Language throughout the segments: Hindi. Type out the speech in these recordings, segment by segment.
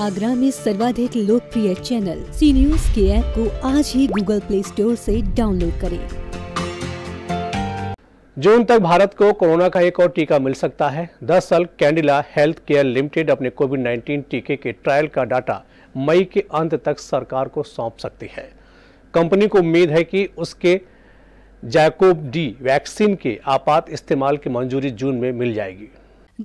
आगरा में सर्वाधिक लोकप्रिय चैनल सी न्यूज के ऐप को आज ही गूगल प्ले स्टोर से डाउनलोड करें जून तक भारत को कोरोना का एक और टीका मिल सकता है दरअसल कैंडिला हेल्थ केयर लिमिटेड अपने कोविड 19 टीके के ट्रायल का डाटा मई के अंत तक सरकार को सौंप सकती है कंपनी को उम्मीद है कि उसके जैकोब डी वैक्सीन के आपात इस्तेमाल की मंजूरी जून में मिल जाएगी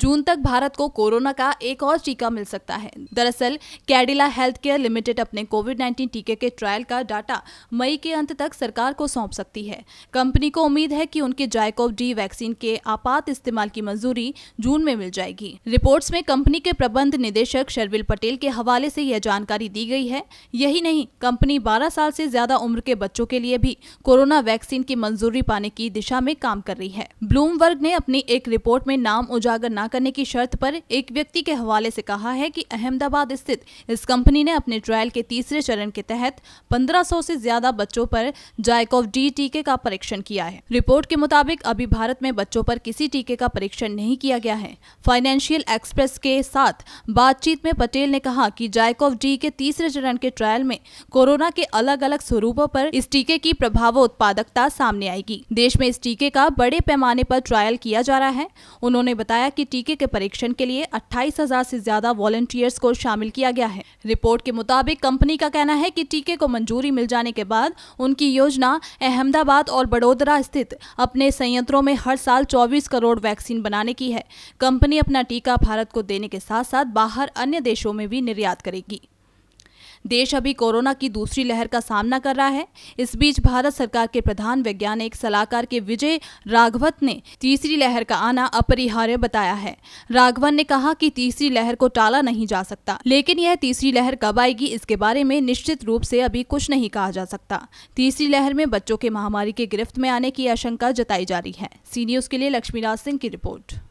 जून तक भारत को कोरोना का एक और टीका मिल सकता है दरअसल कैडिला हेल्थ केयर लिमिटेड अपने कोविड 19 टीके के ट्रायल का डाटा मई के अंत तक सरकार को सौंप सकती है कंपनी को उम्मीद है कि उनके जायकोव डी वैक्सीन के आपात इस्तेमाल की मंजूरी जून में मिल जाएगी रिपोर्ट्स में कंपनी के प्रबंध निदेशक शर्विल पटेल के हवाले से यह जानकारी दी गई है यही नहीं कंपनी बारह साल से ज्यादा उम्र के बच्चों के लिए भी कोरोना वैक्सीन की मंजूरी पाने की दिशा में काम कर रही है ब्लूमबर्ग ने अपनी एक रिपोर्ट में नाम उजागर न करने की शर्त पर एक व्यक्ति के हवाले से कहा है कि अहमदाबाद स्थित इस कंपनी ने अपने ट्रायल के तीसरे चरण के तहत 1500 से ज्यादा बच्चों पर जायकोव डी टीके का परीक्षण किया है रिपोर्ट के मुताबिक अभी भारत में बच्चों पर किसी टीके का परीक्षण नहीं किया गया है फाइनेंशियल एक्सप्रेस के साथ बातचीत में पटेल ने कहा की जायकोव डी के तीसरे चरण के ट्रायल में कोरोना के अलग अलग स्वरूपों पर इस टीके की प्रभाव उत्पादकता सामने आएगी देश में इस टीके का बड़े पैमाने पर ट्रायल किया जा रहा है उन्होंने बताया कि टीके के परीक्षण के लिए 28,000 से ज्यादा वॉलेंटियर्स को शामिल किया गया है रिपोर्ट के मुताबिक कंपनी का कहना है कि टीके को मंजूरी मिल जाने के बाद उनकी योजना अहमदाबाद और बड़ोदरा स्थित अपने संयंत्रों में हर साल 24 करोड़ वैक्सीन बनाने की है कंपनी अपना टीका भारत को देने के साथ साथ बाहर अन्य देशों में भी निर्यात करेगी देश अभी कोरोना की दूसरी लहर का सामना कर रहा है इस बीच भारत सरकार के प्रधान वैज्ञानिक सलाहकार के विजय राघवत ने तीसरी लहर का आना अपरिहार्य बताया है राघवन ने कहा कि तीसरी लहर को टाला नहीं जा सकता लेकिन यह तीसरी लहर कब आएगी इसके बारे में निश्चित रूप से अभी कुछ नहीं कहा जा सकता तीसरी लहर में बच्चों के महामारी के गिरफ्त में आने की आशंका जताई जा रही है सी न्यूज के लिए लक्ष्मीराज सिंह की रिपोर्ट